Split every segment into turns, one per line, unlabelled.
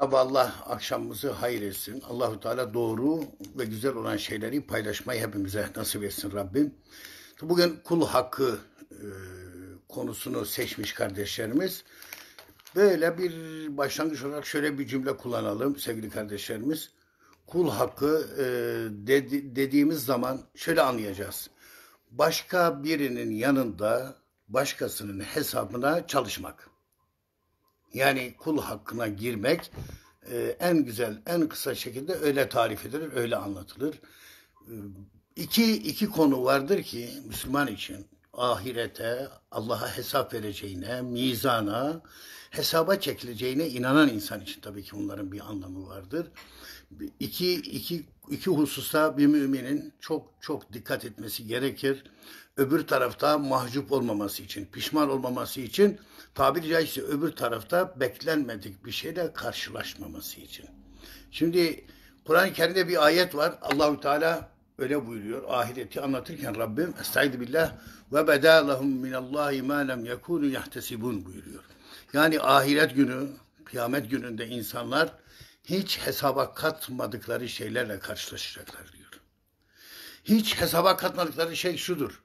Tabi Allah akşamımızı hayır etsin. Allahu Teala doğru ve güzel olan şeyleri paylaşmayı hepimize nasip etsin Rabbim. Bugün kul hakkı e, konusunu seçmiş kardeşlerimiz. Böyle bir başlangıç olarak şöyle bir cümle kullanalım sevgili kardeşlerimiz. Kul hakkı e, dediğimiz zaman şöyle anlayacağız. Başka birinin yanında başkasının hesabına çalışmak. Yani kul hakkına girmek e, en güzel, en kısa şekilde öyle tarif edilir, öyle anlatılır. E, iki iki konu vardır ki Müslüman için ahirete, Allah'a hesap vereceğine, mizana, hesaba çekileceğine inanan insan için tabii ki bunların bir anlamı vardır. İki, iki, iki hususta bir müminin çok çok dikkat etmesi gerekir. Öbür tarafta mahcup olmaması için, pişman olmaması için tabiri caizse öbür tarafta beklenmedik bir şeyle karşılaşmaması için. Şimdi Kur'an-ı Kerim'de bir ayet var. Allahü Teala öyle buyuruyor. Ahireti anlatırken Rabbim Estaizu billah ve bedâ lehum minallahi ma lem yekûnu yahtesibûn buyuruyor. Yani ahiret günü, kıyamet gününde insanlar hiç hesaba katmadıkları şeylerle karşılaşacaklar diyor. Hiç hesaba katmadıkları şey şudur.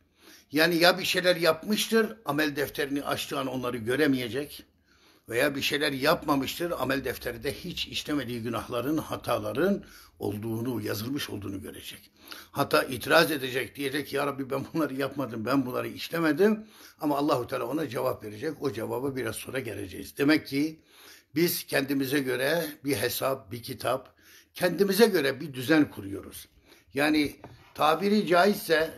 Yani ya bir şeyler yapmıştır, amel defterini açtığı an onları göremeyecek veya bir şeyler yapmamıştır, amel defterinde hiç işlemediği günahların, hataların olduğunu, yazılmış olduğunu görecek. Hatta itiraz edecek, diyecek ya Rabbi ben bunları yapmadım, ben bunları işlemedim. Ama Allahu Teala ona cevap verecek. O cevaba biraz sonra geleceğiz. Demek ki biz kendimize göre bir hesap, bir kitap, kendimize göre bir düzen kuruyoruz. Yani tabiri caizse e,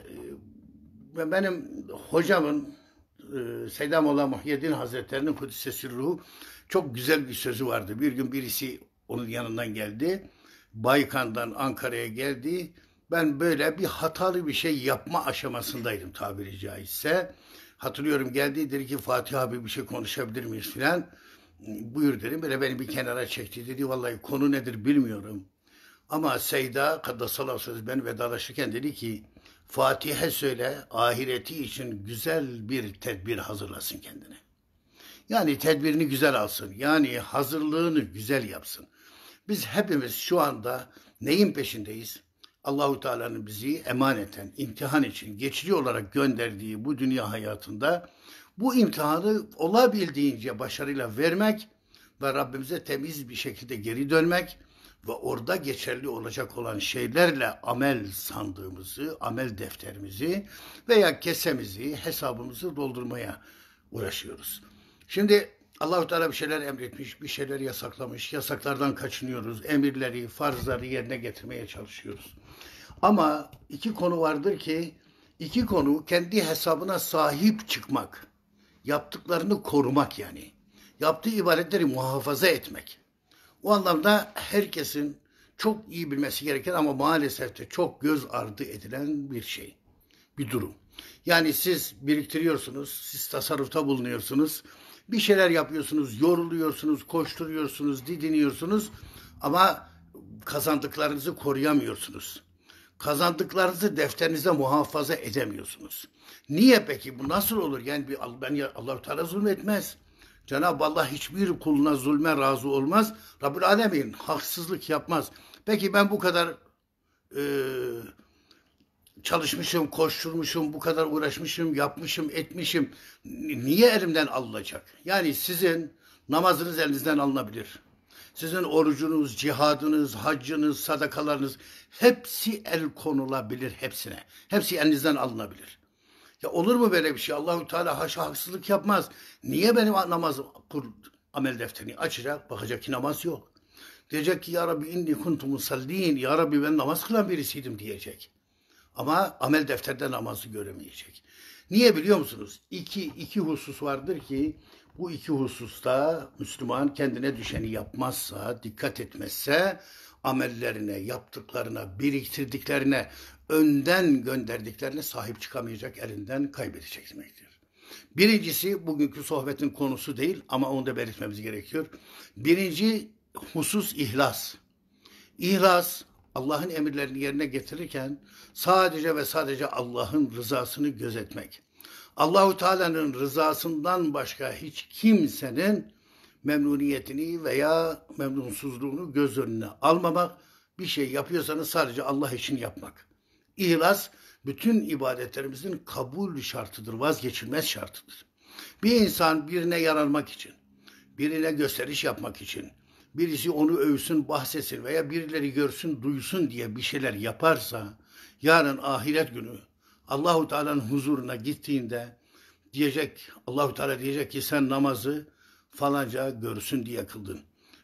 ve benim hocamın e, Seyyid Mola Muhyiddin Hazretleri'nin Kudüs'e sürruhu çok güzel bir sözü vardı. Bir gün birisi onun yanından geldi. Baykan'dan Ankara'ya geldi. Ben böyle bir hatalı bir şey yapma aşamasındaydım tabiri caizse. Hatırlıyorum geldi dedi ki Fatih abi bir şey konuşabilir miyiz filan. Buyur dedim. Böyle beni bir kenara çekti. Dedi vallahi konu nedir bilmiyorum. Ama Seyda Kaddasallahu Söz ben vedalaşırken dedi ki Fatih'e söyle, ahireti için güzel bir tedbir hazırlasın kendine. Yani tedbirini güzel alsın. Yani hazırlığını güzel yapsın. Biz hepimiz şu anda neyin peşindeyiz? Allahu Teala'nın bizi emaneten imtihan için geçici olarak gönderdiği bu dünya hayatında bu imtihanı olabildiğince başarıyla vermek ve Rabbimize temiz bir şekilde geri dönmek ve orada geçerli olacak olan şeylerle amel sandığımızı, amel defterimizi veya kesemizi, hesabımızı doldurmaya uğraşıyoruz. Şimdi Allahu Teala bir şeyler emretmiş, bir şeyler yasaklamış. Yasaklardan kaçınıyoruz. Emirleri, farzları yerine getirmeye çalışıyoruz. Ama iki konu vardır ki iki konu kendi hesabına sahip çıkmak. Yaptıklarını korumak yani. Yaptığı ibadetleri muhafaza etmek. O anlamda herkesin çok iyi bilmesi gereken ama maalesef de çok göz ardı edilen bir şey, bir durum. Yani siz biriktiriyorsunuz, siz tasarrufta bulunuyorsunuz, bir şeyler yapıyorsunuz, yoruluyorsunuz, koşturuyorsunuz, didiniyorsunuz ama kazandıklarınızı koruyamıyorsunuz. Kazandıklarınızı defterinizde muhafaza edemiyorsunuz. Niye peki bu nasıl olur? Yani bir ben ya, Allah Teala zulmetmez. etmez. Cenab-ı Allah hiçbir kuluna zulme razı olmaz. Rabbül Alemin haksızlık yapmaz. Peki ben bu kadar e, çalışmışım, koşturmuşum, bu kadar uğraşmışım, yapmışım, etmişim. Niye elimden alınacak? Yani sizin namazınız elinizden alınabilir. Sizin orucunuz, cihadınız, haccınız, sadakalarınız hepsi el konulabilir hepsine. Hepsi elinizden alınabilir. Ya olur mu böyle bir şey? Allahu Teala haşa haksızlık yapmaz. Niye benim namaz kur, amel defterini açacak? Bakacak ki namaz yok. Diyecek ki ya Rabbi inni kuntu musallin. Ya Rabbi ben namaz kılan birisiydim diyecek. Ama amel defterde namazı göremeyecek. Niye biliyor musunuz? İki, iki husus vardır ki bu iki hususta Müslüman kendine düşeni yapmazsa, dikkat etmezse amellerine, yaptıklarına, biriktirdiklerine, önden gönderdiklerine sahip çıkamayacak, elinden kaybedecek demektir. Birincisi bugünkü sohbetin konusu değil ama onu da belirtmemiz gerekiyor. Birinci husus ihlas. İhlas Allah'ın emirlerini yerine getirirken sadece ve sadece Allah'ın rızasını gözetmek. Allahu Teala'nın rızasından başka hiç kimsenin memnuniyetini veya memnunsuzluğunu göz önüne almamak, bir şey yapıyorsanız sadece Allah için yapmak. İhlas bütün ibadetlerimizin kabul şartıdır, vazgeçilmez şartıdır. Bir insan birine yaranmak için, birine gösteriş yapmak için, birisi onu övsün, bahsetsin veya birileri görsün, duysun diye bir şeyler yaparsa, yarın ahiret günü Allahu Teala'nın huzuruna gittiğinde diyecek Allahu Teala diyecek ki sen namazı falanca görsün diye kıldın.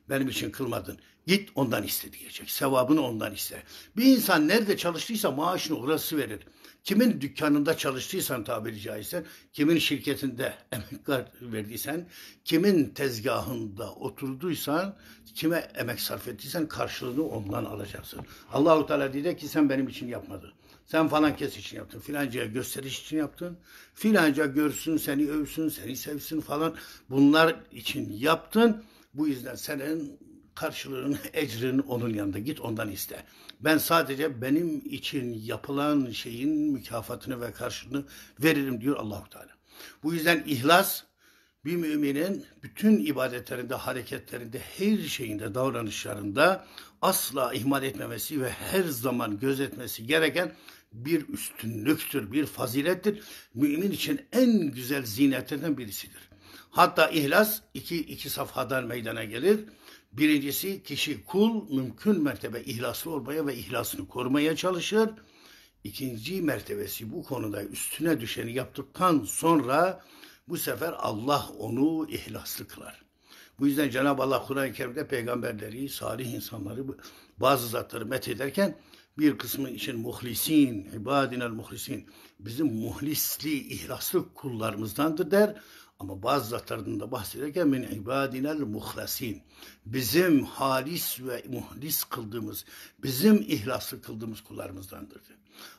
Benim için kılmadın. Git ondan iste diyecek. Sevabını ondan iste. Bir insan nerede çalıştıysa maaşını orası verir. Kimin dükkanında çalıştıysan tabiri caizse, kimin şirketinde emekler verdiysen, kimin tezgahında oturduysan, kime emek sarf ettiysen karşılığını ondan alacaksın. Allahu Teala diyecek ki sen benim için yapmadın. Sen falan kes için yaptın. Filancaya gösteriş için yaptın. Filanca görsün, seni övsün, seni sevsin falan. Bunlar için yaptın. Bu yüzden senin karşılığını, ecrini onun yanında git ondan iste. Ben sadece benim için yapılan şeyin mükafatını ve karşılığını veririm diyor Allahu Teala. Bu yüzden ihlas bir müminin bütün ibadetlerinde, hareketlerinde, her şeyinde, davranışlarında asla ihmal etmemesi ve her zaman gözetmesi gereken bir üstünlüktür, bir fazilettir. Mümin için en güzel zinetlerden birisidir. Hatta ihlas iki, iki safhadan meydana gelir. Birincisi kişi kul mümkün mertebe ihlaslı olmaya ve ihlasını korumaya çalışır. İkinci mertebesi bu konuda üstüne düşeni yaptıktan sonra bu sefer Allah onu ihlaslı kılar. Bu yüzden Cenab-ı Allah Kur'an-ı Kerim'de peygamberleri, salih insanları, bazı zatları met ederken bir kısmı için muhlisin, ibadinel muhlisin, bizim muhlisli, ihlaslı kullarımızdandır der. Ama bazı zatlarında bahsederken min ibadinel muhlasin. Bizim halis ve muhlis kıldığımız, bizim ihlaslı kıldığımız kullarımızdandır.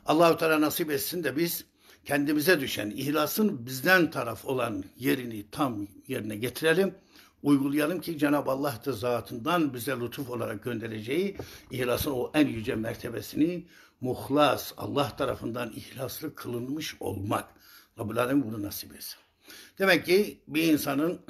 Allahu Teala nasip etsin de biz kendimize düşen ihlasın bizden taraf olan yerini tam yerine getirelim. Uygulayalım ki Cenab-ı Allah da zatından bize lütuf olarak göndereceği ihlasın o en yüce mertebesini muhlas, Allah tarafından ihlaslı kılınmış olmak. Rabbül Alem bunu nasip etsin. Demek ki bir insanın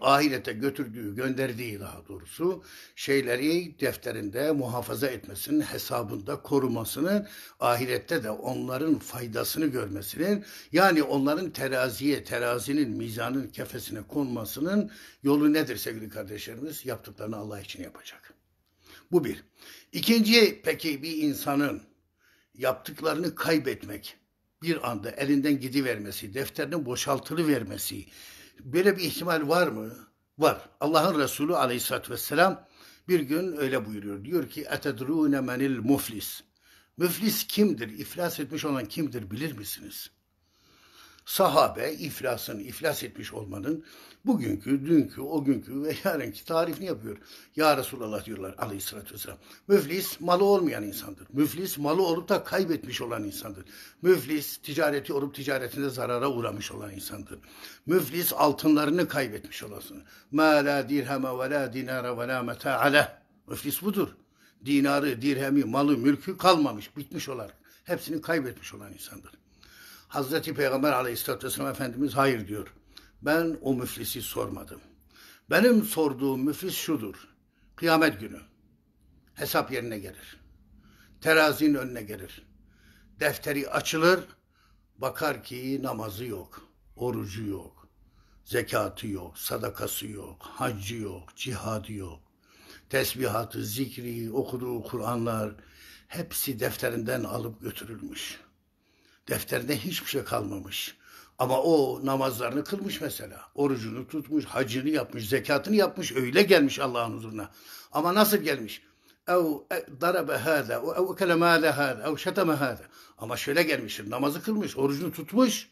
ahirete götürdüğü, gönderdiği daha doğrusu şeyleri defterinde muhafaza etmesinin, hesabında korumasının, ahirette de onların faydasını görmesinin, yani onların teraziye, terazinin, mizanın kefesine konmasının yolu nedir sevgili kardeşlerimiz? Yaptıklarını Allah için yapacak. Bu bir. İkinci peki bir insanın yaptıklarını kaybetmek, bir anda elinden gidivermesi, defterinin boşaltılı vermesi böyle bir ihtimal var mı? Var. Allah'ın Resulü aleyhissalatü vesselam bir gün öyle buyuruyor. Diyor ki etedrûne menil muflis. Müflis kimdir? İflas etmiş olan kimdir bilir misiniz? sahabe iflasını iflas etmiş olmanın bugünkü, dünkü, o günkü ve yarınki tarifini yapıyor. Ya Resulallah diyorlar aleyhissalatü vesselam. Müflis malı olmayan insandır. Müflis malı olup da kaybetmiş olan insandır. Müflis ticareti olup ticaretinde zarara uğramış olan insandır. Müflis altınlarını kaybetmiş olasın. Ma la dirheme ve la dinara ve la meta'ale. Müflis budur. Dinarı, dirhemi, malı, mülkü kalmamış, bitmiş olarak. Hepsini kaybetmiş olan insandır. Hazreti Peygamber aleyhisselatü vesselam Efendimiz hayır diyor. Ben o müflisi sormadım. Benim sorduğum müflis şudur. Kıyamet günü hesap yerine gelir. Terazinin önüne gelir. Defteri açılır. Bakar ki namazı yok, orucu yok, zekatı yok, sadakası yok, haccı yok, cihadı yok. Tesbihatı, zikri, okuduğu Kur'anlar hepsi defterinden alıp götürülmüş.'' Defterde hiçbir şey kalmamış. Ama o namazlarını kılmış mesela. Orucunu tutmuş, hacını yapmış, zekatını yapmış. Öyle gelmiş Allah'ın huzuruna. Ama nasıl gelmiş? Ev e, darabe hâdâ, ev keleme hâdâ hâdâ, ev şeteme hâdâ. Ama şöyle gelmiştir. Namazı kılmış, orucunu tutmuş.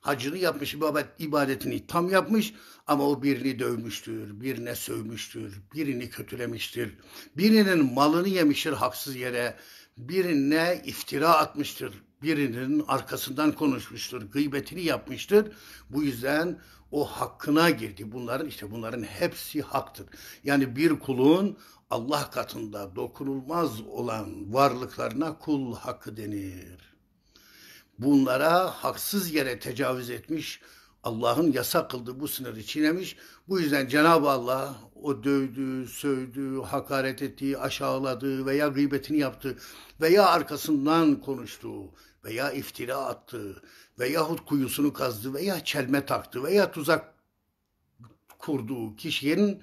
Hacını yapmış, ibadetini tam yapmış ama o birini dövmüştür, birine sövmüştür, birini kötülemiştir. Birinin malını yemiştir haksız yere, birine iftira atmıştır, birinin arkasından konuşmuştur, gıybetini yapmıştır. Bu yüzden o hakkına girdi. Bunların işte bunların hepsi haktır. Yani bir kulun Allah katında dokunulmaz olan varlıklarına kul hakkı denir. Bunlara haksız yere tecavüz etmiş, Allah'ın yasak kıldığı bu sınırı çiğnemiş. Bu yüzden Cenab-ı Allah o dövdüğü, sövdüğü, hakaret ettiği, aşağıladığı veya gıybetini yaptığı veya arkasından konuştuğu veya iftira attı veyahut kuyusunu kazdı veya çelme taktı veya tuzak kurduğu kişinin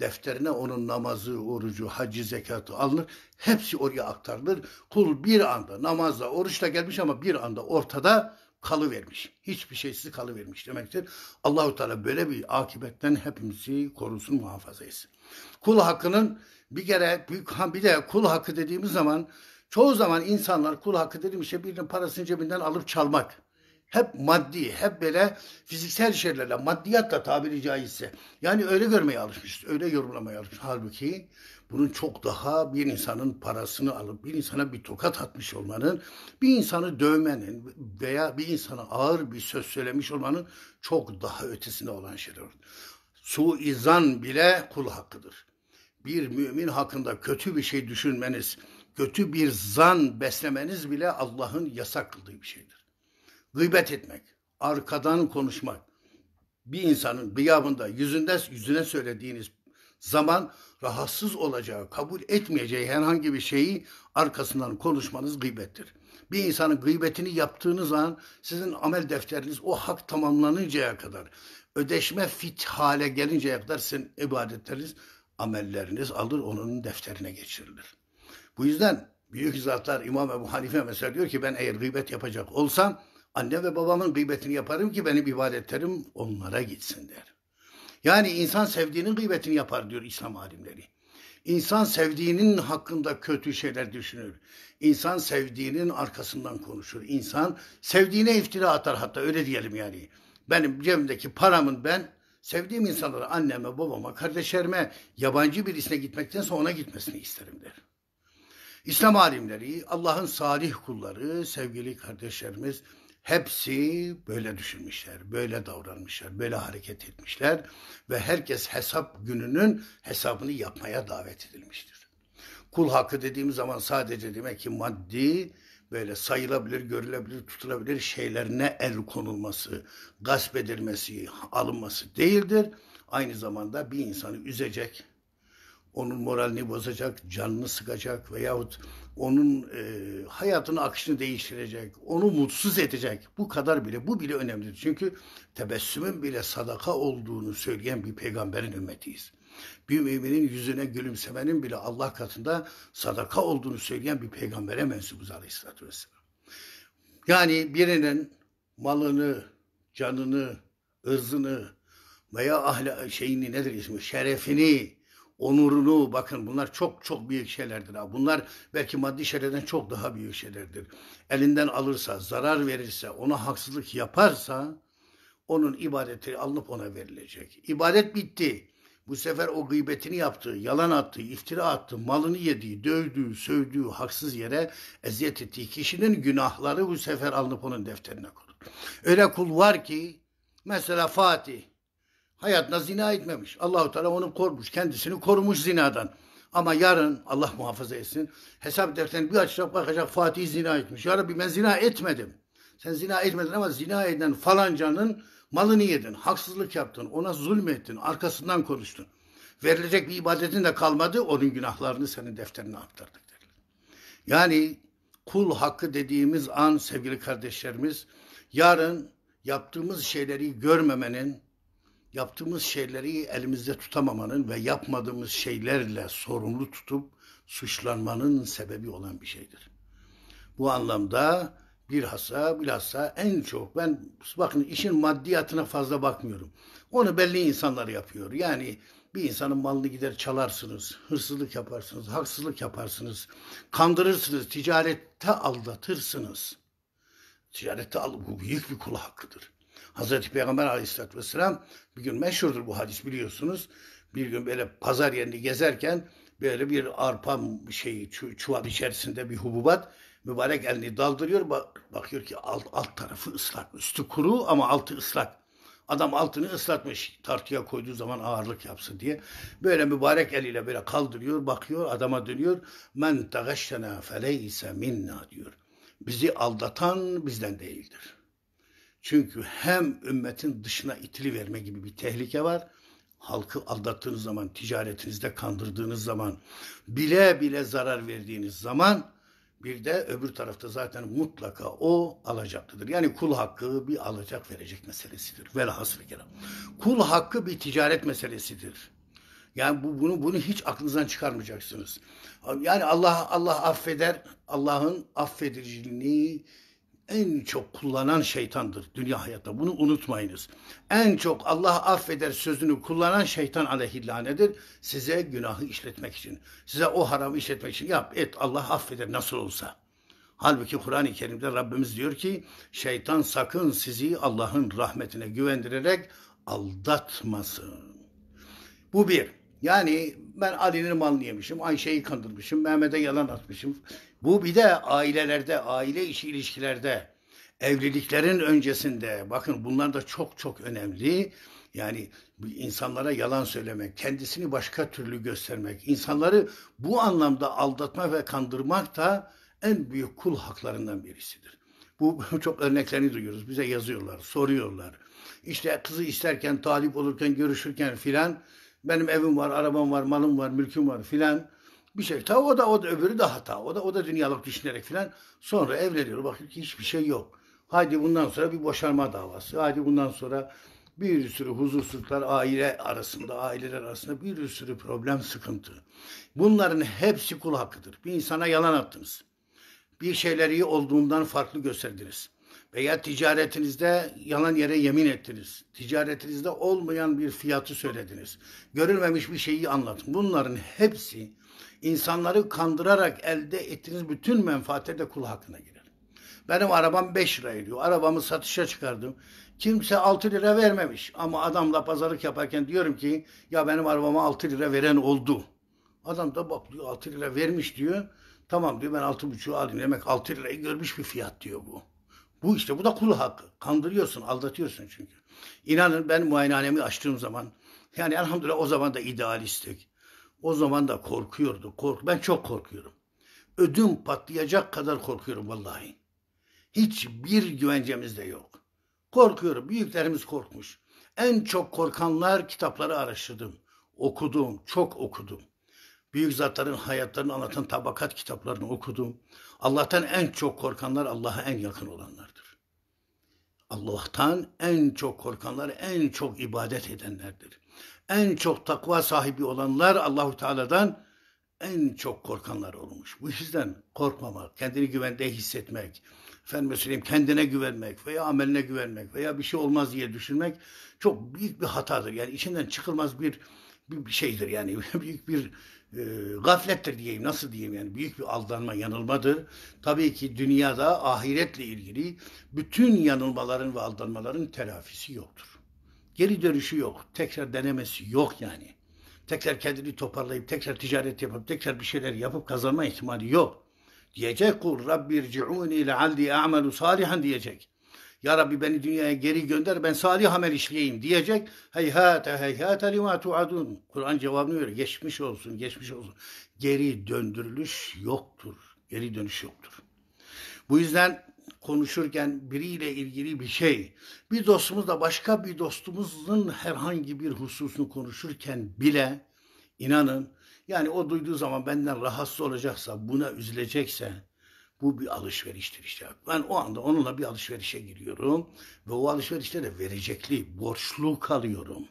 defterine onun namazı, orucu, hacı, zekatı alınır. Hepsi oraya aktarılır. Kul bir anda namazla, oruçla gelmiş ama bir anda ortada kalıvermiş. Hiçbir şeysiz kalıvermiş demektir. Allahu Teala böyle bir akibetten hepimizi korusun, muhafaza etsin. Kul hakkının bir kere büyük ha bir de kul hakkı dediğimiz zaman Çoğu zaman insanlar kul hakkı dediğim şey birinin parasını cebinden alıp çalmak. Hep maddi, hep böyle fiziksel şeylerle, maddiyatla tabiri caizse. Yani öyle görmeye alışmışız, öyle yorumlamaya alışmışız. Halbuki bunun çok daha bir insanın parasını alıp bir insana bir tokat atmış olmanın, bir insanı dövmenin veya bir insana ağır bir söz söylemiş olmanın çok daha ötesinde olan şeyler. izan bile kul hakkıdır. Bir mümin hakkında kötü bir şey düşünmeniz, kötü bir zan beslemeniz bile Allah'ın yasak kıldığı bir şeydir. Gıybet etmek, arkadan konuşmak, bir insanın gıyabında yüzünde yüzüne söylediğiniz zaman rahatsız olacağı, kabul etmeyeceği herhangi bir şeyi arkasından konuşmanız gıybettir. Bir insanın gıybetini yaptığınız an sizin amel defteriniz o hak tamamlanıncaya kadar, ödeşme fit hale gelinceye kadar sizin ibadetleriniz, amelleriniz alır onun defterine geçirilir. Bu yüzden büyük zatlar İmam Ebu Hanife mesela diyor ki ben eğer gıybet yapacak olsam anne ve babamın gıybetini yaparım ki benim ibadetlerim onlara gitsin der. Yani insan sevdiğinin gıybetini yapar diyor İslam alimleri. İnsan sevdiğinin hakkında kötü şeyler düşünür. İnsan sevdiğinin arkasından konuşur. İnsan sevdiğine iftira atar hatta öyle diyelim yani. Benim cebimdeki paramın ben sevdiğim insanlara, anneme, babama, kardeşlerime, yabancı birisine gitmektense ona gitmesini isterim der. İslam alimleri, Allah'ın salih kulları, sevgili kardeşlerimiz hepsi böyle düşünmüşler, böyle davranmışlar, böyle hareket etmişler ve herkes hesap gününün hesabını yapmaya davet edilmiştir. Kul hakkı dediğimiz zaman sadece demek ki maddi böyle sayılabilir, görülebilir, tutulabilir şeylerine el konulması, gasp edilmesi, alınması değildir. Aynı zamanda bir insanı üzecek, onun moralini bozacak, canını sıkacak veyahut onun e, hayatının akışını değiştirecek, onu mutsuz edecek. Bu kadar bile, bu bile önemlidir. Çünkü tebessümün bile sadaka olduğunu söyleyen bir peygamberin ümmetiyiz. Bir müminin yüzüne gülümsemenin bile Allah katında sadaka olduğunu söyleyen bir peygambere mensubuz aleyhissalatü vesselam. Yani birinin malını, canını, ırzını veya ahle şeyini nedir ismi, şerefini onurunu bakın bunlar çok çok büyük şeylerdir. Ha. Bunlar belki maddi şeylerden çok daha büyük şeylerdir. Elinden alırsa, zarar verirse, ona haksızlık yaparsa onun ibadeti alınıp ona verilecek. İbadet bitti. Bu sefer o gıybetini yaptığı, yalan attığı, iftira attığı, malını yediği, dövdüğü, sövdüğü, haksız yere eziyet ettiği kişinin günahları bu sefer alınıp onun defterine konur. Öyle kul var ki mesela Fatih Hayatına zina etmemiş. Allahu Teala onu korumuş. Kendisini korumuş zinadan. Ama yarın Allah muhafaza etsin. Hesap defterini bir açacak bakacak Fatih zina etmiş. Ya Rabbi ben zina etmedim. Sen zina etmedin ama zina eden falancanın malını yedin. Haksızlık yaptın. Ona zulmettin. Arkasından konuştun. Verilecek bir ibadetin de kalmadı. Onun günahlarını senin defterine aktardık. Derler. Yani kul hakkı dediğimiz an sevgili kardeşlerimiz yarın yaptığımız şeyleri görmemenin yaptığımız şeyleri elimizde tutamamanın ve yapmadığımız şeylerle sorumlu tutup suçlanmanın sebebi olan bir şeydir. Bu anlamda bilhassa bilhassa en çok ben bakın işin maddiyatına fazla bakmıyorum. Onu belli insanlar yapıyor. Yani bir insanın malını gider çalarsınız, hırsızlık yaparsınız, haksızlık yaparsınız, kandırırsınız, ticarette aldatırsınız. Ticarette al bu büyük bir kula hakkıdır. Hazreti Peygamber aleyhissalatü vesselam bir gün meşhurdur bu hadis biliyorsunuz. Bir gün böyle pazar yerini gezerken böyle bir arpa şeyi çu çuval içerisinde bir hububat mübarek elini daldırıyor bakıyor ki alt, alt tarafı ıslak üstü kuru ama altı ıslak adam altını ıslatmış tartıya koyduğu zaman ağırlık yapsın diye böyle mübarek eliyle böyle kaldırıyor bakıyor adama dönüyor men tagaşşena feleyse minna diyor bizi aldatan bizden değildir çünkü hem ümmetin dışına itili verme gibi bir tehlike var. Halkı aldattığınız zaman, ticaretinizde kandırdığınız zaman, bile bile zarar verdiğiniz zaman bir de öbür tarafta zaten mutlaka o alacaklıdır. Yani kul hakkı bir alacak verecek meselesidir. Velhasıl kelam. Kul hakkı bir ticaret meselesidir. Yani bu, bunu bunu hiç aklınızdan çıkarmayacaksınız. Yani Allah Allah affeder. Allah'ın affediciliğini en çok kullanan şeytandır dünya hayatta. Bunu unutmayınız. En çok Allah affeder sözünü kullanan şeytan aleyhillanedir. Size günahı işletmek için, size o haramı işletmek için yap et Allah affeder nasıl olsa. Halbuki Kur'an-ı Kerim'de Rabbimiz diyor ki şeytan sakın sizi Allah'ın rahmetine güvendirerek aldatmasın. Bu bir. Yani ben Ali'nin malını yemişim, Ayşe'yi kandırmışım, Mehmet'e yalan atmışım, bu bir de ailelerde, aile içi ilişkilerde, evliliklerin öncesinde bakın bunlar da çok çok önemli. Yani insanlara yalan söylemek, kendisini başka türlü göstermek, insanları bu anlamda aldatma ve kandırmak da en büyük kul haklarından birisidir. Bu çok örneklerini duyuyoruz. Bize yazıyorlar, soruyorlar. İşte kızı isterken, talip olurken, görüşürken filan benim evim var, arabam var, malım var, mülküm var filan bir şey hata. O da, o da öbürü de hata. O da, o da dünyalık düşünerek filan. Sonra evleniyor. Bakıyor ki hiçbir şey yok. Haydi bundan sonra bir boşanma davası. Haydi bundan sonra bir sürü huzursuzluklar aile arasında, aileler arasında bir sürü problem, sıkıntı. Bunların hepsi kul hakkıdır. Bir insana yalan attınız. Bir şeyleri iyi olduğundan farklı gösterdiniz. Veya ticaretinizde yalan yere yemin ettiniz. Ticaretinizde olmayan bir fiyatı söylediniz. Görülmemiş bir şeyi anlatın. Bunların hepsi İnsanları kandırarak elde ettiğiniz bütün menfaatler de kul hakkına girer. Benim arabam 5 lira ediyor. Arabamı satışa çıkardım. Kimse 6 lira vermemiş. Ama adamla pazarlık yaparken diyorum ki ya benim arabama 6 lira veren oldu. Adam da bak diyor 6 lira vermiş diyor. Tamam diyor ben 6,5 aldım Demek 6 lirayı görmüş bir fiyat diyor bu. Bu işte bu da kul hakkı. Kandırıyorsun, aldatıyorsun çünkü. İnanın ben muayenehanemi açtığım zaman yani elhamdülillah o zaman da idealistik. O zaman da korkuyordu. Kork ben çok korkuyorum. Ödüm patlayacak kadar korkuyorum vallahi. Hiçbir güvencemiz de yok. Korkuyorum. Büyüklerimiz korkmuş. En çok korkanlar kitapları araştırdım. Okudum. Çok okudum. Büyük zatların hayatlarını anlatan tabakat kitaplarını okudum. Allah'tan en çok korkanlar Allah'a en yakın olanlardır. Allah'tan en çok korkanlar en çok ibadet edenlerdir en çok takva sahibi olanlar Allahu Teala'dan en çok korkanlar olmuş. Bu yüzden korkmamak, kendini güvende hissetmek, efendim söyleyeyim kendine güvenmek veya ameline güvenmek veya bir şey olmaz diye düşünmek çok büyük bir hatadır. Yani içinden çıkılmaz bir bir şeydir yani büyük bir e, gaflettir diyeyim nasıl diyeyim yani büyük bir aldanma yanılmadır. Tabii ki dünyada ahiretle ilgili bütün yanılmaların ve aldanmaların telafisi yoktur. Geri dönüşü yok. Tekrar denemesi yok yani. Tekrar kendini toparlayıp, tekrar ticaret yapıp, tekrar bir şeyler yapıp kazanma ihtimali yok. Diyecek kul Rabbirci'uni lealli a'melu salihan diyecek. Ya Rabbi beni dünyaya geri gönder ben salih amel işleyeyim diyecek. Heyhate heyhate lima tuadun. Kur'an cevabını veriyor. Geçmiş olsun, geçmiş olsun. Geri döndürülüş yoktur. Geri dönüş yoktur. Bu yüzden konuşurken biriyle ilgili bir şey, bir dostumuzla başka bir dostumuzun herhangi bir hususunu konuşurken bile inanın yani o duyduğu zaman benden rahatsız olacaksa, buna üzülecekse bu bir alışveriştir işte. Ben o anda onunla bir alışverişe giriyorum ve o alışverişte de verecekli, borçlu kalıyorum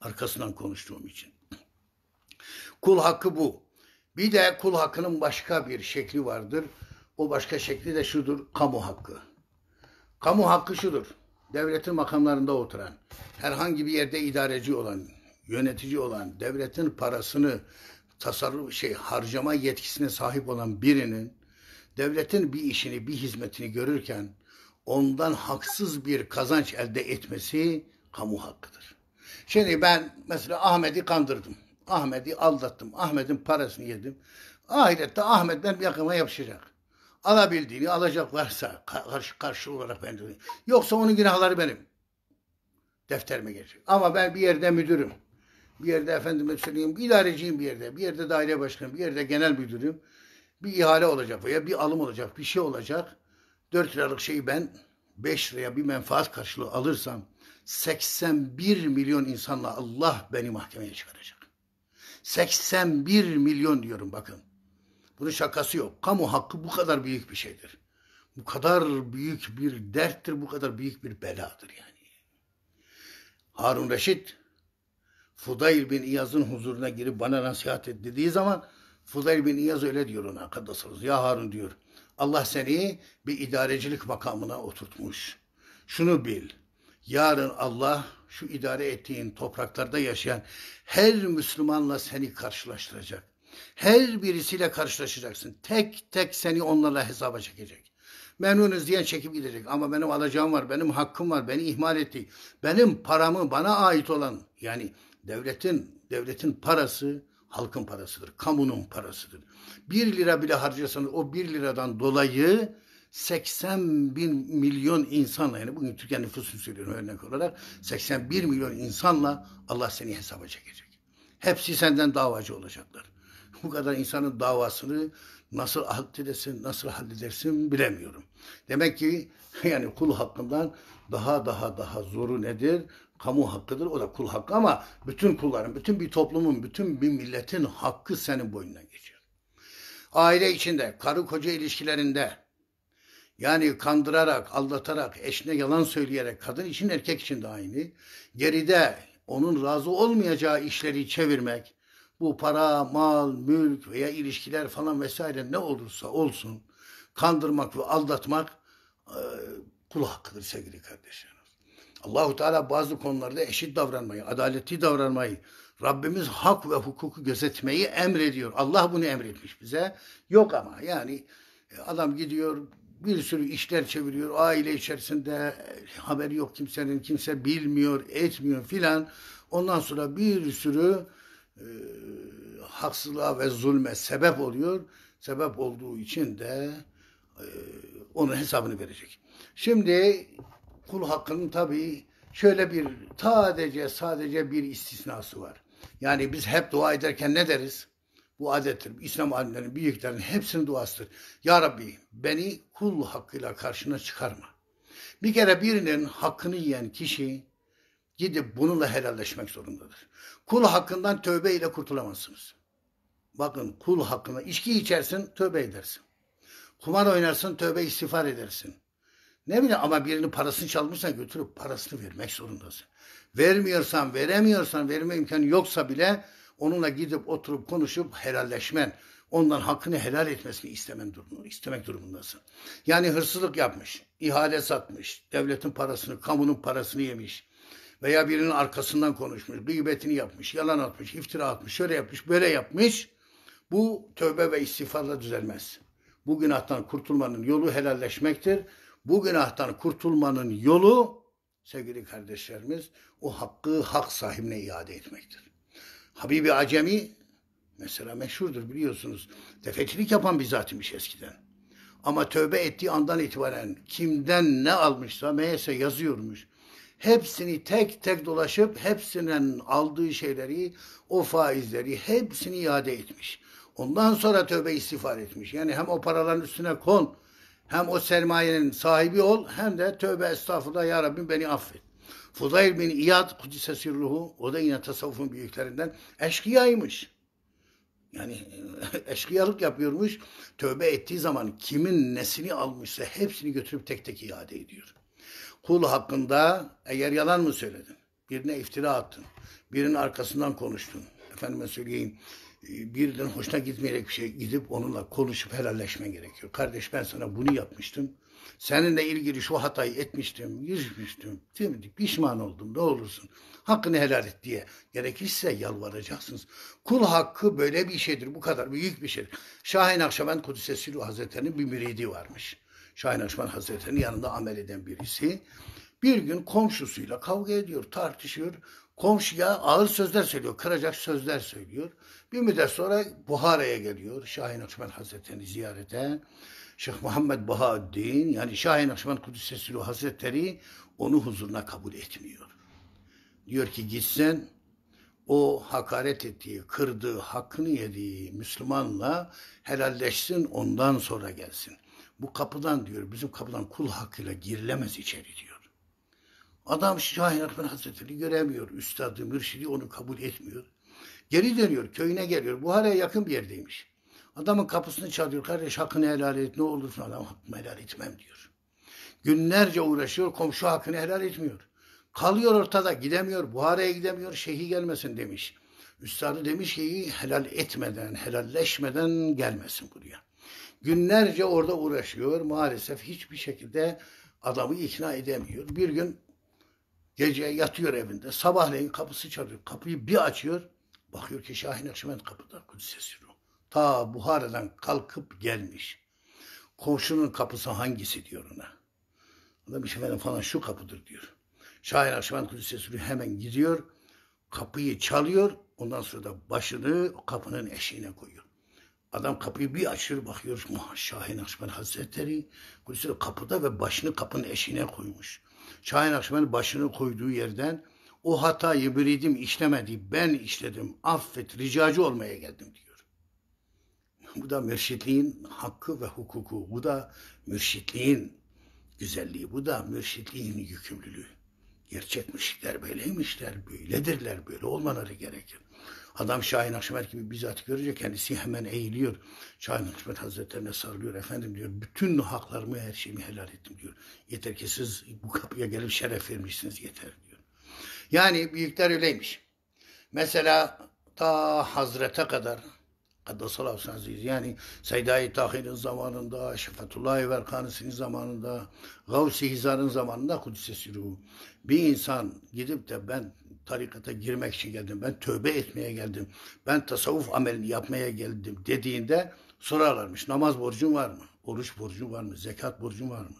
arkasından konuştuğum için. Kul hakkı bu. Bir de kul hakkının başka bir şekli vardır o başka şekli de şudur, kamu hakkı. Kamu hakkı şudur, devletin makamlarında oturan, herhangi bir yerde idareci olan, yönetici olan, devletin parasını tasarruf şey harcama yetkisine sahip olan birinin devletin bir işini, bir hizmetini görürken ondan haksız bir kazanç elde etmesi kamu hakkıdır. Şimdi ben mesela Ahmet'i kandırdım. Ahmet'i aldattım. Ahmet'in parasını yedim. Ahirette Ahmet benim yakıma yapışacak alabildiğini alacaklarsa karşı, karşı olarak ben de. Yoksa onun günahları benim. Defterime geçecek. Ama ben bir yerde müdürüm. Bir yerde efendim söyleyeyim idareciyim bir yerde. Bir yerde daire başkanım, bir yerde genel müdürüm. Bir ihale olacak veya bir alım olacak, bir şey olacak. 4 liralık şeyi ben 5 liraya bir menfaat karşılığı alırsam 81 milyon insanla Allah beni mahkemeye çıkaracak. 81 milyon diyorum bakın. Bunun şakası yok. Kamu hakkı bu kadar büyük bir şeydir. Bu kadar büyük bir derttir, bu kadar büyük bir beladır yani. Harun Reşit, Fudayl bin İyaz'ın huzuruna girip bana nasihat et dediği zaman Fudayl bin İyaz öyle diyor ona kaddasınız. Ya Harun diyor, Allah seni bir idarecilik makamına oturtmuş. Şunu bil, yarın Allah şu idare ettiğin topraklarda yaşayan her Müslümanla seni karşılaştıracak. Her birisiyle karşılaşacaksın. Tek tek seni onlarla hesaba çekecek. Memnunuz diyen çekip gidecek ama benim alacağım var, benim hakkım var, beni ihmal etti. Benim paramı bana ait olan yani devletin devletin parası halkın parasıdır, kamunun parasıdır. Bir lira bile harcasanız o bir liradan dolayı 80 bin milyon insanla yani bugün Türkiye nüfusunu söylüyorum örnek olarak 81 milyon insanla Allah seni hesaba çekecek. Hepsi senden davacı olacaklar bu kadar insanın davasını nasıl halledesin, nasıl halledersin bilemiyorum. Demek ki yani kul hakkından daha daha daha zoru nedir? Kamu hakkıdır. O da kul hakkı ama bütün kulların, bütün bir toplumun, bütün bir milletin hakkı senin boynuna geçiyor. Aile içinde, karı koca ilişkilerinde, yani kandırarak, aldatarak, eşine yalan söyleyerek, kadın için erkek için de aynı. Geride onun razı olmayacağı işleri çevirmek, bu para, mal, mülk veya ilişkiler falan vesaire ne olursa olsun kandırmak ve aldatmak e, kul hakkıdır sevgili kardeşlerim. Allahu Teala bazı konularda eşit davranmayı, adaletli davranmayı, Rabbimiz hak ve hukuku gözetmeyi emrediyor. Allah bunu emretmiş bize. Yok ama yani e, adam gidiyor bir sürü işler çeviriyor. Aile içerisinde e, haberi yok kimsenin. Kimse bilmiyor, etmiyor filan. Ondan sonra bir sürü e, haksızlığa ve zulme sebep oluyor. Sebep olduğu için de e, onun hesabını verecek. Şimdi kul hakkının tabii şöyle bir sadece sadece bir istisnası var. Yani biz hep dua ederken ne deriz? Bu adettir. İslam alimlerinin, büyüklerinin hepsinin duasıdır. Ya Rabbi beni kul hakkıyla karşına çıkarma. Bir kere birinin hakkını yiyen kişi gidip bununla helalleşmek zorundadır. Kul hakkından tövbe ile kurtulamazsınız. Bakın kul hakkına içki içersin tövbe edersin. Kumar oynarsın tövbe istiğfar edersin. Ne bileyim ama birini parasını çalmışsa götürüp parasını vermek zorundasın. Vermiyorsan, veremiyorsan, verme imkanı yoksa bile onunla gidip oturup konuşup helalleşmen, ondan hakkını helal etmesini istemen durumu, istemek durumundasın. Yani hırsızlık yapmış, ihale satmış, devletin parasını, kamunun parasını yemiş, veya birinin arkasından konuşmuş, gıybetini yapmış, yalan atmış, iftira atmış, şöyle yapmış, böyle yapmış. Bu tövbe ve istiğfarla düzelmez. Bu günahtan kurtulmanın yolu helalleşmektir. Bu günahtan kurtulmanın yolu sevgili kardeşlerimiz o hakkı hak sahibine iade etmektir. Habibi Acemi mesela meşhurdur biliyorsunuz. Tefecilik yapan bir zatmış eskiden. Ama tövbe ettiği andan itibaren kimden ne almışsa meğerse yazıyormuş hepsini tek tek dolaşıp hepsinden aldığı şeyleri, o faizleri hepsini iade etmiş. Ondan sonra tövbe istiğfar etmiş. Yani hem o paraların üstüne kon, hem o sermayenin sahibi ol, hem de tövbe estağfurullah ya Rabbim beni affet. Fudayl bin İyad Kudüs'e ruhu, o da yine tasavvufun büyüklerinden eşkıyaymış. Yani eşkıyalık yapıyormuş. Tövbe ettiği zaman kimin nesini almışsa hepsini götürüp tek tek iade ediyor. Kul hakkında eğer yalan mı söyledin, birine iftira attın, birinin arkasından konuştun, efendime söyleyeyim, e, birden hoşuna gitmeyerek bir şey gidip onunla konuşup helalleşmen gerekiyor. Kardeş ben sana bunu yapmıştım. Seninle ilgili şu hatayı etmiştim, yüzmüştüm, değil mi? Pişman oldum, ne olursun. Hakkını helal et diye. Gerekirse yalvaracaksınız. Kul hakkı böyle bir şeydir, bu kadar büyük bir şeydir. Şahin Akşaben Kudüs'e Sülü Hazretleri'nin bir müridi varmış. Şahin Aşman Hazretleri'nin yanında amel eden birisi. Bir gün komşusuyla kavga ediyor, tartışıyor. Komşuya ağır sözler söylüyor, kıracak sözler söylüyor. Bir müddet sonra Buhara'ya geliyor Şahin Akşemen Hazretleri'ni ziyarete. Şeyh Muhammed Bahauddin yani Şahin Akşemen Kudüs'ü Hazretleri onu huzuruna kabul etmiyor. Diyor ki gitsen o hakaret ettiği, kırdığı, hakkını yediği Müslümanla helalleşsin ondan sonra gelsin. Bu kapıdan diyor bizim kapıdan kul hakkıyla girilemez içeri diyor. Adam Şahin Akmen Hazretleri göremiyor. Üstadı, mürşidi onu kabul etmiyor. Geri dönüyor, köyüne geliyor. Buhara'ya yakın bir yerdeymiş. Adamın kapısını çalıyor. Kardeş hakkını helal et. Ne olursun adam hakkımı helal etmem diyor. Günlerce uğraşıyor. Komşu hakkını helal etmiyor. Kalıyor ortada. Gidemiyor. Buhara'ya gidemiyor. Şeyhi gelmesin demiş. Üstadı demiş ki helal etmeden, helalleşmeden gelmesin buraya. Günlerce orada uğraşıyor. Maalesef hiçbir şekilde adamı ikna edemiyor. Bir gün gece yatıyor evinde. Sabahleyin kapısı çalıyor. Kapıyı bir açıyor. Bakıyor ki Şahin Akşemen kapıda Kudüs'e Ta Buhara'dan kalkıp gelmiş. Komşunun kapısı hangisi diyor ona. Adam işte falan şu kapıdır diyor. Şahin Akşemen Kudüs'e hemen gidiyor. Kapıyı çalıyor. Ondan sonra da başını kapının eşiğine koyuyor. Adam kapıyı bir açır bakıyor Şahin Akşener Hazretleri Kudüs'ü kapıda ve başını kapının eşine koymuş. Şahin Akşener başını koyduğu yerden o hatayı bridim işlemedi. Ben işledim. Affet. Ricacı olmaya geldim diyor. Bu da mürşitliğin hakkı ve hukuku. Bu da mürşitliğin güzelliği. Bu da mürşitliğin yükümlülüğü. Gerçek mürşitler böyleymişler. Böyledirler. Böyle olmaları gerekir. Adam Şahin Haşmet gibi bizzat görünce kendisi hemen eğiliyor. Şahin Haşmet Hazretlerine sarılıyor. Efendim diyor bütün haklarımı her şeyimi helal ettim diyor. Yeter ki siz bu kapıya gelip şeref vermişsiniz yeter diyor. Yani büyükler öyleymiş. Mesela ta Hazret'e kadar Kaddasallahu Senziz yani Seyda-i Tahir'in zamanında, Şefatullah-i Verkanisi'nin zamanında, Gavs-i Hizar'ın zamanında Kudüs'e sürü. Bir insan gidip de ben tarikata girmek için geldim. Ben tövbe etmeye geldim. Ben tasavvuf amelini yapmaya geldim dediğinde sorarlarmış. Namaz borcun var mı? Oruç borcun var mı? Zekat borcun var mı?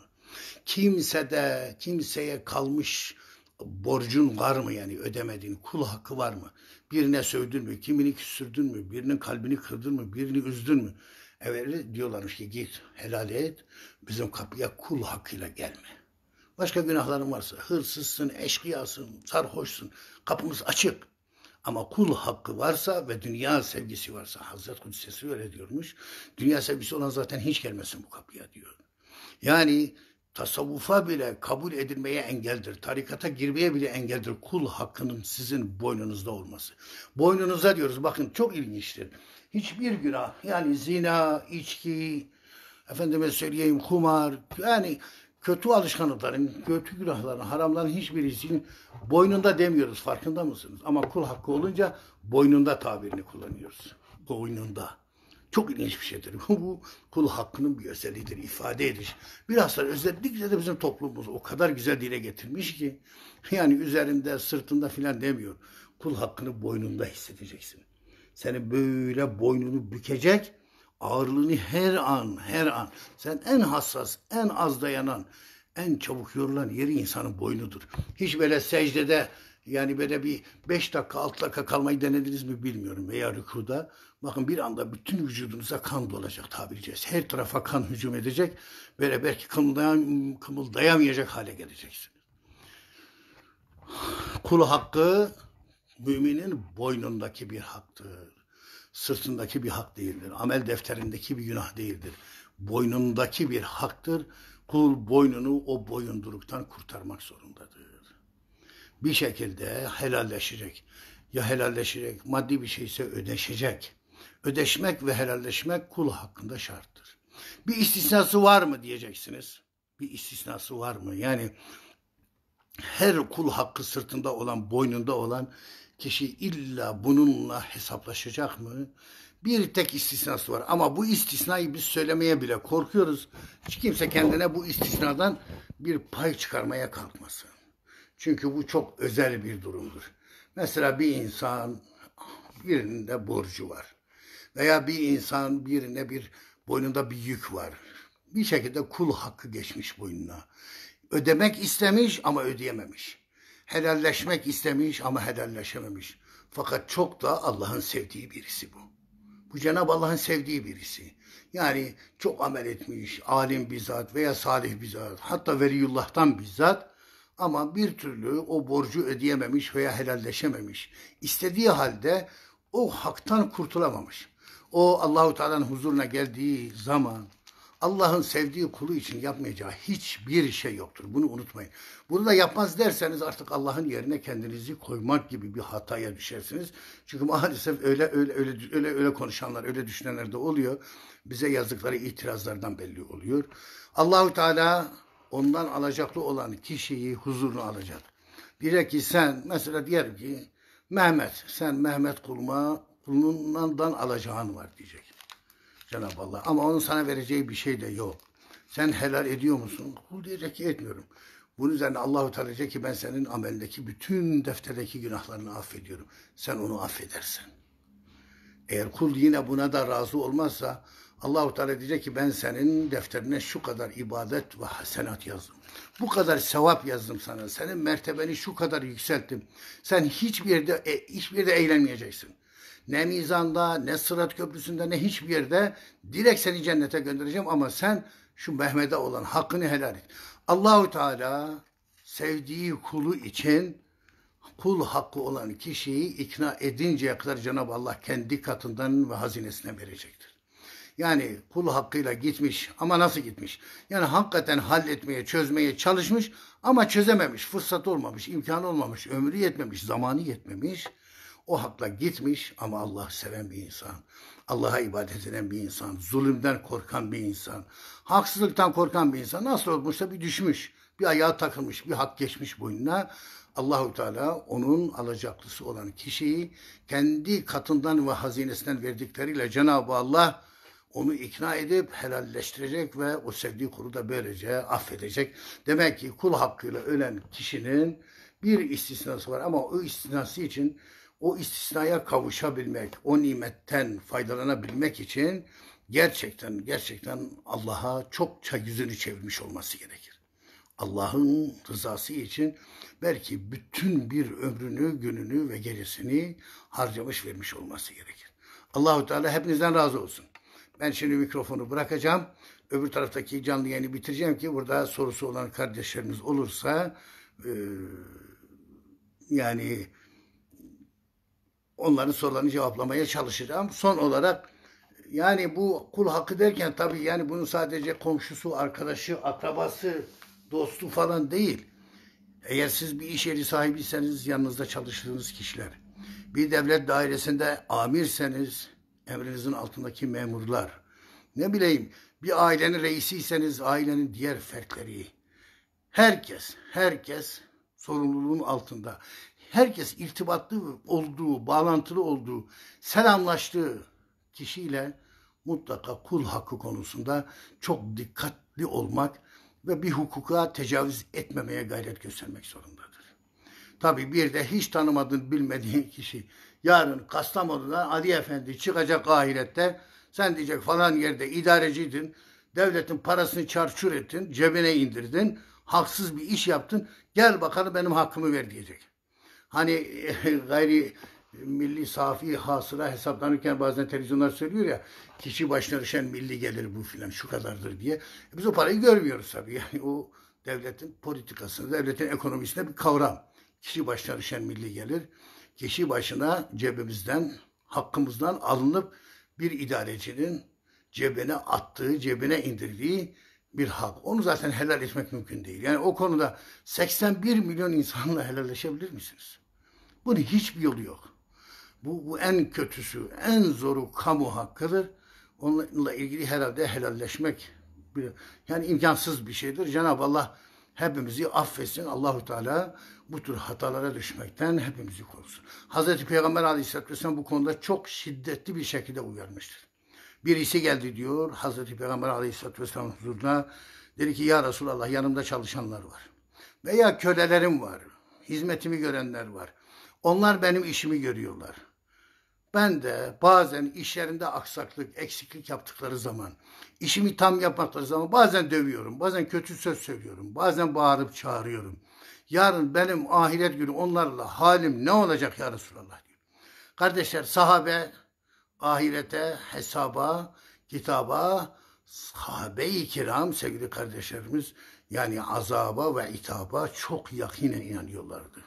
Kimse de kimseye kalmış borcun var mı yani ödemediğin kul hakkı var mı? Birine sövdün mü? Kimini küstürdün mü? Birinin kalbini kırdın mı? Birini üzdün mü? Evet diyorlarmış ki git helal et. Bizim kapıya kul hakkıyla gelme. Başka günahların varsa hırsızsın, eşkıyasın, sarhoşsun. Kapımız açık. Ama kul hakkı varsa ve dünya sevgisi varsa, Hazreti Kudüs'ü öyle diyormuş. Dünya sevgisi olan zaten hiç gelmesin bu kapıya diyor. Yani tasavvufa bile kabul edilmeye engeldir. Tarikata girmeye bile engeldir. Kul hakkının sizin boynunuzda olması. Boynunuza diyoruz bakın çok ilginçtir. Hiçbir günah yani zina, içki, efendime söyleyeyim kumar yani kötü alışkanlıkların, kötü günahların, haramların hiçbirisinin boynunda demiyoruz. Farkında mısınız? Ama kul hakkı olunca boynunda tabirini kullanıyoruz. Boynunda. Çok ilginç bir şeydir. Bu kul hakkının bir özelliğidir, ifade ediş. Bilhassa özellikle de bizim toplumumuz o kadar güzel dile getirmiş ki yani üzerinde, sırtında filan demiyor. Kul hakkını boynunda hissedeceksin. Seni böyle boynunu bükecek, ağırlığını her an, her an. Sen en hassas, en az dayanan, en çabuk yorulan yeri insanın boynudur. Hiç böyle secdede yani böyle bir beş dakika, alt dakika kalmayı denediniz mi bilmiyorum veya rükuda. Bakın bir anda bütün vücudunuza kan dolacak tabiri caizse. Her tarafa kan hücum edecek. Böyle belki kımıldayamayacak hale geleceksiniz. Kul hakkı müminin boynundaki bir haktır sırtındaki bir hak değildir. Amel defterindeki bir günah değildir. Boynundaki bir haktır. Kul boynunu o boyunduruktan kurtarmak zorundadır. Bir şekilde helalleşecek. Ya helalleşecek, maddi bir şeyse ödeşecek. Ödeşmek ve helalleşmek kul hakkında şarttır. Bir istisnası var mı diyeceksiniz. Bir istisnası var mı? Yani her kul hakkı sırtında olan, boynunda olan kişi illa bununla hesaplaşacak mı? Bir tek istisnası var ama bu istisnayı biz söylemeye bile korkuyoruz. Hiç kimse kendine bu istisnadan bir pay çıkarmaya kalkmasın. Çünkü bu çok özel bir durumdur. Mesela bir insan birinde borcu var. Veya bir insan birine bir boynunda bir yük var. Bir şekilde kul hakkı geçmiş boynuna. Ödemek istemiş ama ödeyememiş. Helalleşmek istemiş ama helalleşememiş. Fakat çok da Allah'ın sevdiği birisi bu. Bu Cenab-ı Allah'ın sevdiği birisi. Yani çok amel etmiş, alim bizzat veya salih bizzat, hatta veliyullah'tan bizzat ama bir türlü o borcu ödeyememiş veya helalleşememiş. İstediği halde o haktan kurtulamamış. O Allahu Teala'nın huzuruna geldiği zaman Allah'ın sevdiği kulu için yapmayacağı hiçbir şey yoktur. Bunu unutmayın. Bunu da yapmaz derseniz artık Allah'ın yerine kendinizi koymak gibi bir hataya düşersiniz. Çünkü maalesef öyle öyle öyle öyle öyle konuşanlar, öyle düşünenler de oluyor. Bize yazdıkları itirazlardan belli oluyor. Allahu Teala ondan alacaklı olan kişiyi huzuruna alacak. Diye ki sen mesela diyelim ki Mehmet sen Mehmet kuluma kulundan alacağın var diyecek. Cenab-ı Allah. Ama onun sana vereceği bir şey de yok. Sen helal ediyor musun? Kul diyecek ki etmiyorum. Bunun üzerine Allahu Teala diyecek ki ben senin amelindeki bütün defterdeki günahlarını affediyorum. Sen onu affedersen. Eğer kul yine buna da razı olmazsa Allahu Teala diyecek ki ben senin defterine şu kadar ibadet ve hasenat yazdım. Bu kadar sevap yazdım sana. Senin mertebeni şu kadar yükselttim. Sen hiçbir yerde e, hiçbir yerde eğlenmeyeceksin. Ne mizanda, ne sırat köprüsünde, ne hiçbir yerde direkt seni cennete göndereceğim ama sen şu Mehmet'e olan hakkını helal et. Allahu Teala sevdiği kulu için kul hakkı olan kişiyi ikna edinceye kadar Cenab-ı Allah kendi katından ve hazinesine verecektir. Yani kul hakkıyla gitmiş ama nasıl gitmiş? Yani hakikaten halletmeye, çözmeye çalışmış ama çözememiş, fırsat olmamış, imkan olmamış, ömrü yetmemiş, zamanı yetmemiş. O hakla gitmiş ama Allah seven bir insan. Allah'a ibadet eden bir insan. Zulümden korkan bir insan. Haksızlıktan korkan bir insan. Nasıl olmuşsa bir düşmüş. Bir ayağa takılmış. Bir hak geçmiş boynuna. Allahu Teala onun alacaklısı olan kişiyi kendi katından ve hazinesinden verdikleriyle Cenab-ı Allah onu ikna edip helalleştirecek ve o sevdiği kulu da böylece affedecek. Demek ki kul hakkıyla ölen kişinin bir istisnası var ama o istisnası için o istisnaya kavuşabilmek, o nimetten faydalanabilmek için gerçekten gerçekten Allah'a çokça yüzünü çevirmiş olması gerekir. Allah'ın rızası için belki bütün bir ömrünü, gününü ve gecesini harcamış vermiş olması gerekir. Allahu Teala hepinizden razı olsun. Ben şimdi mikrofonu bırakacağım. Öbür taraftaki canlı yayını bitireceğim ki burada sorusu olan kardeşlerimiz olursa e, yani onların sorularını cevaplamaya çalışacağım. Son olarak yani bu kul hakkı derken tabii yani bunun sadece komşusu, arkadaşı, akrabası, dostu falan değil. Eğer siz bir iş yeri sahibiyseniz yanınızda çalıştığınız kişiler, bir devlet dairesinde amirseniz emrinizin altındaki memurlar, ne bileyim bir ailenin reisiyseniz ailenin diğer fertleri, herkes, herkes sorumluluğun altında herkes irtibatlı olduğu, bağlantılı olduğu, selamlaştığı kişiyle mutlaka kul hakkı konusunda çok dikkatli olmak ve bir hukuka tecavüz etmemeye gayret göstermek zorundadır. Tabii bir de hiç tanımadığın bilmediğin kişi yarın Kastamonu'dan Ali Efendi çıkacak ahirette sen diyecek falan yerde idareciydin, devletin parasını çarçur ettin, cebine indirdin, haksız bir iş yaptın, gel bakalım benim hakkımı ver diyecek. Hani gayri milli safi hasıla hesaplanırken bazen televizyonlar söylüyor ya kişi başına düşen milli gelir bu filan şu kadardır diye. E, biz o parayı görmüyoruz tabii. Yani o devletin politikasını, devletin ekonomisinde bir kavram. Kişi başına düşen milli gelir. Kişi başına cebimizden, hakkımızdan alınıp bir idarecinin cebine attığı, cebine indirdiği bir hak. Onu zaten helal etmek mümkün değil. Yani o konuda 81 milyon insanla helalleşebilir misiniz? Bunun hiçbir yolu yok. Bu, bu en kötüsü, en zoru kamu hakkıdır. Onunla ilgili herhalde helalleşmek yani imkansız bir şeydir. Cenab-ı Allah hepimizi affetsin. Allahu Teala bu tür hatalara düşmekten hepimizi korusun. Hazreti Peygamber Aleyhisselatü Vesselam bu konuda çok şiddetli bir şekilde uyarmıştır. Birisi geldi diyor Hazreti Peygamber Aleyhisselatü Vesselam huzuruna. Dedi ki ya Resulallah yanımda çalışanlar var. Veya kölelerim var. Hizmetimi görenler var. Onlar benim işimi görüyorlar. Ben de bazen işlerinde aksaklık, eksiklik yaptıkları zaman, işimi tam yapmadıkları zaman bazen dövüyorum, bazen kötü söz söylüyorum, bazen bağırıp çağırıyorum. Yarın benim ahiret günü onlarla halim ne olacak ya Resulallah Kardeşler sahabe ahirete, hesaba, kitaba, sahabe-i kiram sevgili kardeşlerimiz yani azaba ve itaba çok yakinen inanıyorlardı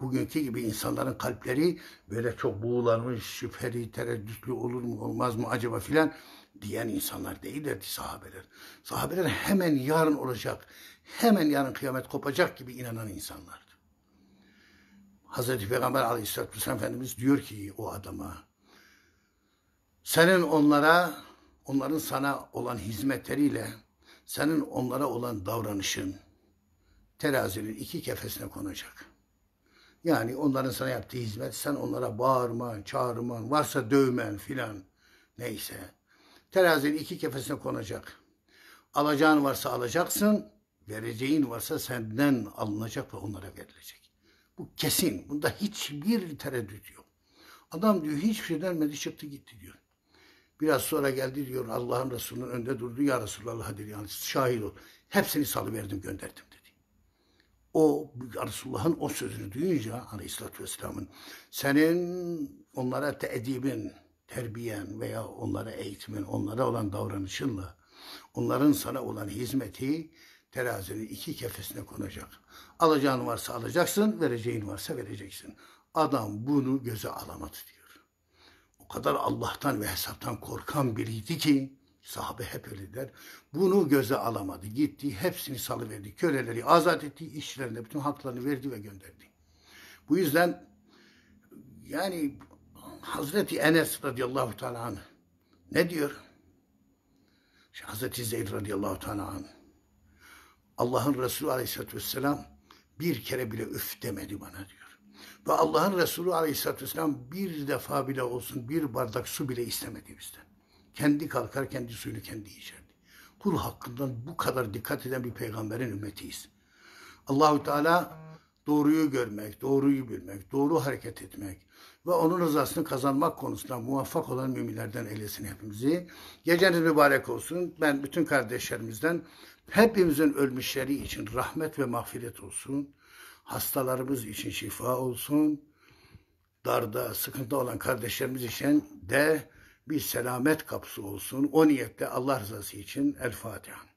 bugünkü gibi insanların kalpleri böyle çok buğulanmış, şüpheli, tereddütlü olur mu olmaz mı acaba filan diyen insanlar değillerdi sahabeler. Sahabeler hemen yarın olacak, hemen yarın kıyamet kopacak gibi inanan insanlardı. Hazreti Peygamber aleyhisselatü vesselam Efendimiz diyor ki o adama, senin onlara, onların sana olan hizmetleriyle, senin onlara olan davranışın terazinin iki kefesine konacak.'' Yani onların sana yaptığı hizmet, sen onlara bağırman, çağırman, varsa dövmen filan. Neyse. Terazinin iki kefesine konacak. Alacağın varsa alacaksın, vereceğin varsa senden alınacak ve onlara verilecek. Bu kesin. Bunda hiçbir tereddüt yok. Adam diyor hiçbir şey denmedi çıktı gitti diyor. Biraz sonra geldi diyor Allah'ın Resulü'nün önünde durdu ya Resulallah diyor yani şahit ol. Hepsini salıverdim gönderdim o Resulullah'ın o sözünü duyunca Aleyhisselatü Vesselam'ın senin onlara teedibin, terbiyen veya onlara eğitimin, onlara olan davranışınla onların sana olan hizmeti terazinin iki kefesine konacak. Alacağın varsa alacaksın, vereceğin varsa vereceksin. Adam bunu göze alamadı diyor. O kadar Allah'tan ve hesaptan korkan biriydi ki Sahabe hep öyle der. Bunu göze alamadı. Gitti, hepsini salıverdi. Köleleri azat etti, işçilerine bütün haklarını verdi ve gönderdi. Bu yüzden yani Hazreti Enes radıyallahu teala ne diyor? Hazreti Zeyd radıyallahu teala Allah'ın Resulü aleyhissalatü vesselam bir kere bile üf demedi bana diyor. Ve Allah'ın Resulü aleyhissalatü vesselam bir defa bile olsun bir bardak su bile istemedi bizden. Kendi kalkar, kendi suyunu kendi içerdi. Kul hakkından bu kadar dikkat eden bir peygamberin ümmetiyiz. Allahu Teala doğruyu görmek, doğruyu bilmek, doğru hareket etmek ve onun rızasını kazanmak konusunda muvaffak olan müminlerden eylesin hepimizi. Geceniz mübarek olsun. Ben bütün kardeşlerimizden hepimizin ölmüşleri için rahmet ve mağfiret olsun. Hastalarımız için şifa olsun. Darda, sıkıntı olan kardeşlerimiz için de bir selamet kapısı olsun. O niyetle Allah rızası için El Fatiha.